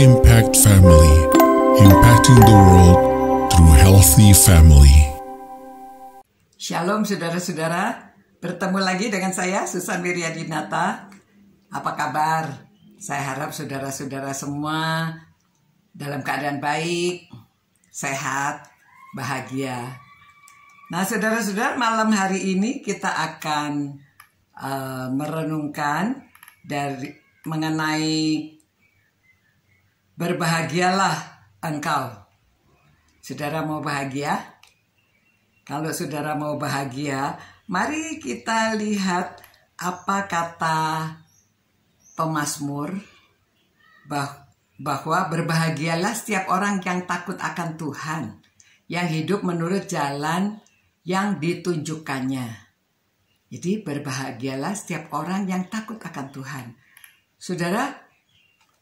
Impact Family, impacting the world through healthy family. Shalom saudara-saudara, bertemu lagi dengan saya Susan Wiryadinata. Apa kabar? Saya harap saudara-saudara semua dalam keadaan baik, sehat, bahagia. Nah, saudara-saudara, malam hari ini kita akan uh, merenungkan dari mengenai berbahagialah engkau. Saudara mau bahagia? Kalau saudara mau bahagia, mari kita lihat apa kata pemazmur bahwa berbahagialah setiap orang yang takut akan Tuhan, yang hidup menurut jalan yang ditunjukkannya. Jadi berbahagialah setiap orang yang takut akan Tuhan. Saudara,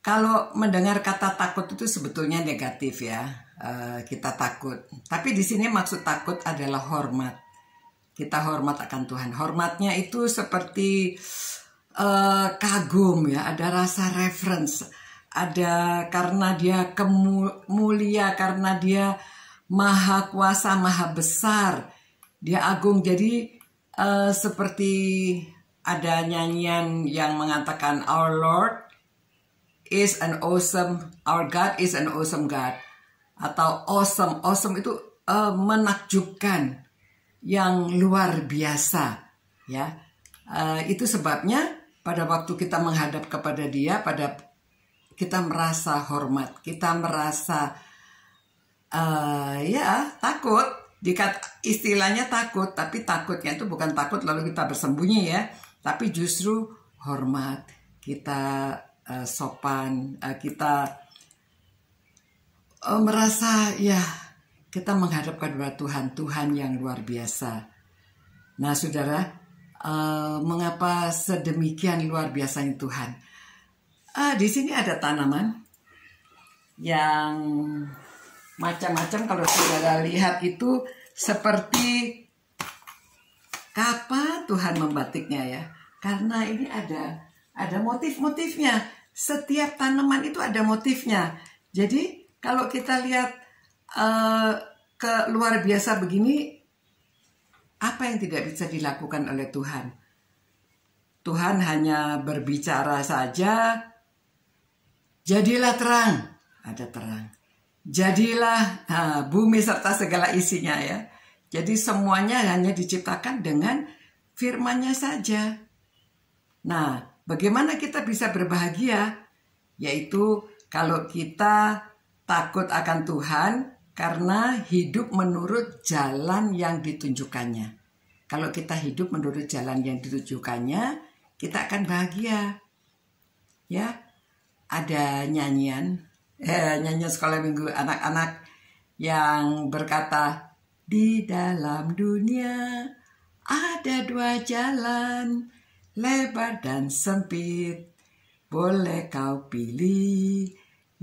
kalau mendengar kata takut itu sebetulnya negatif ya, e, kita takut. Tapi di sini maksud takut adalah hormat. Kita hormat akan Tuhan. Hormatnya itu seperti e, kagum ya, ada rasa reference, ada karena dia kemulia, karena dia maha kuasa, maha besar, dia agung. Jadi e, seperti ada nyanyian yang mengatakan Our Lord is an awesome, our God is an awesome God. Atau awesome, awesome itu uh, menakjubkan, yang luar biasa. Ya, uh, itu sebabnya pada waktu kita menghadap kepada Dia, pada kita merasa hormat, kita merasa uh, ya takut. Dikat istilahnya takut, tapi takutnya itu bukan takut lalu kita bersembunyi ya, tapi justru hormat kita uh, sopan, uh, kita uh, merasa ya kita menghadapkan kepada Tuhan, Tuhan yang luar biasa. Nah, saudara, uh, mengapa sedemikian luar biasanya Tuhan? Uh, di sini ada tanaman yang macam-macam kalau saudara lihat itu seperti kapan Tuhan membatiknya ya. Karena ini ada ada motif-motifnya. Setiap tanaman itu ada motifnya. Jadi kalau kita lihat uh, ke luar biasa begini, apa yang tidak bisa dilakukan oleh Tuhan? Tuhan hanya berbicara saja, jadilah terang, ada terang. Jadilah ha, eh, bumi serta segala isinya ya. Jadi semuanya hanya diciptakan dengan firmannya saja. Nah, Bagaimana kita bisa berbahagia? Yaitu kalau kita takut akan Tuhan karena hidup menurut jalan yang ditunjukkannya. Kalau kita hidup menurut jalan yang ditunjukkannya, kita akan bahagia. Ya, ada nyanyian, eh, nyanyian sekolah minggu anak-anak yang berkata, di dalam dunia ada dua jalan, lebar dan sempit. Boleh kau pilih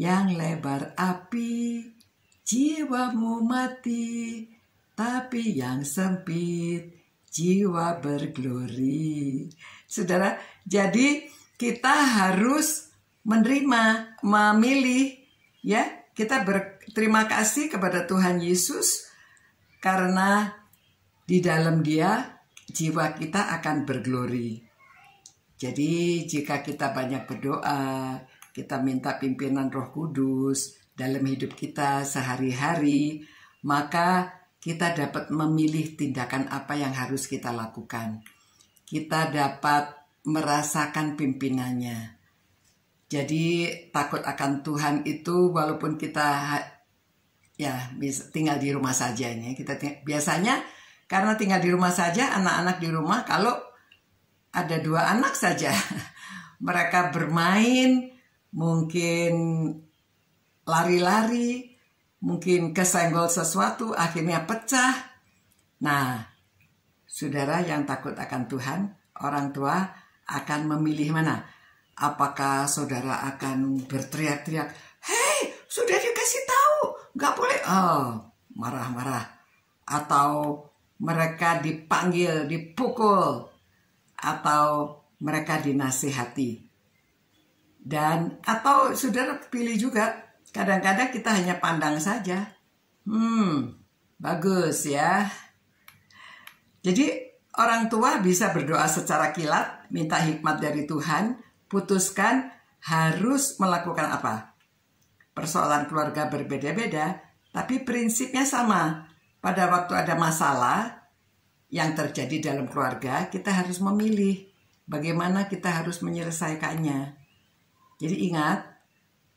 yang lebar api, jiwamu mati, tapi yang sempit, jiwa berglori. Saudara, jadi kita harus menerima, memilih, ya. Kita berterima kasih kepada Tuhan Yesus karena di dalam Dia jiwa kita akan berglori. Jadi jika kita banyak berdoa, kita minta pimpinan Roh Kudus dalam hidup kita sehari-hari, maka kita dapat memilih tindakan apa yang harus kita lakukan. Kita dapat merasakan pimpinannya. Jadi takut akan Tuhan itu walaupun kita ya tinggal di rumah saja ini. Kita biasanya karena tinggal di rumah saja anak-anak di rumah kalau ada dua anak saja. Mereka bermain, mungkin lari-lari, mungkin kesenggol sesuatu, akhirnya pecah. Nah, saudara yang takut akan Tuhan, orang tua akan memilih mana? Apakah saudara akan berteriak-teriak, Hei, sudah dikasih tahu, nggak boleh, oh, marah-marah. Atau mereka dipanggil, dipukul, atau mereka dinasihati. Dan atau saudara pilih juga, kadang-kadang kita hanya pandang saja. Hmm, bagus ya. Jadi orang tua bisa berdoa secara kilat, minta hikmat dari Tuhan, putuskan harus melakukan apa. Persoalan keluarga berbeda-beda, tapi prinsipnya sama. Pada waktu ada masalah, yang terjadi dalam keluarga, kita harus memilih bagaimana kita harus menyelesaikannya. Jadi ingat,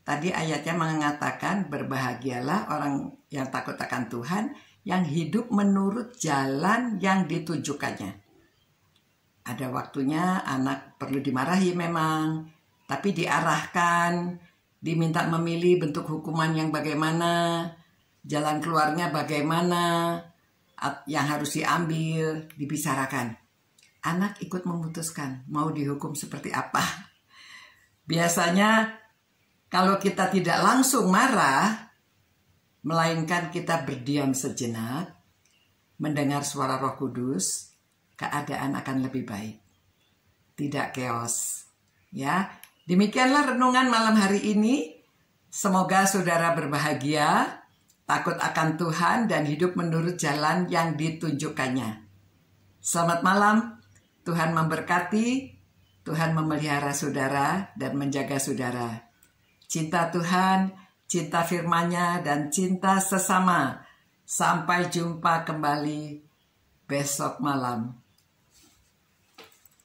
tadi ayatnya mengatakan berbahagialah orang yang takut akan Tuhan yang hidup menurut jalan yang ditujukannya. Ada waktunya anak perlu dimarahi memang, tapi diarahkan, diminta memilih bentuk hukuman yang bagaimana, jalan keluarnya bagaimana, yang harus diambil, dibicarakan. Anak ikut memutuskan mau dihukum seperti apa. Biasanya kalau kita tidak langsung marah, melainkan kita berdiam sejenak, mendengar suara Roh Kudus, keadaan akan lebih baik. Tidak keos. Ya, demikianlah renungan malam hari ini. Semoga saudara berbahagia takut akan Tuhan dan hidup menurut jalan yang ditunjukkannya. Selamat malam, Tuhan memberkati, Tuhan memelihara saudara dan menjaga saudara. Cinta Tuhan, cinta firman-Nya dan cinta sesama. Sampai jumpa kembali besok malam.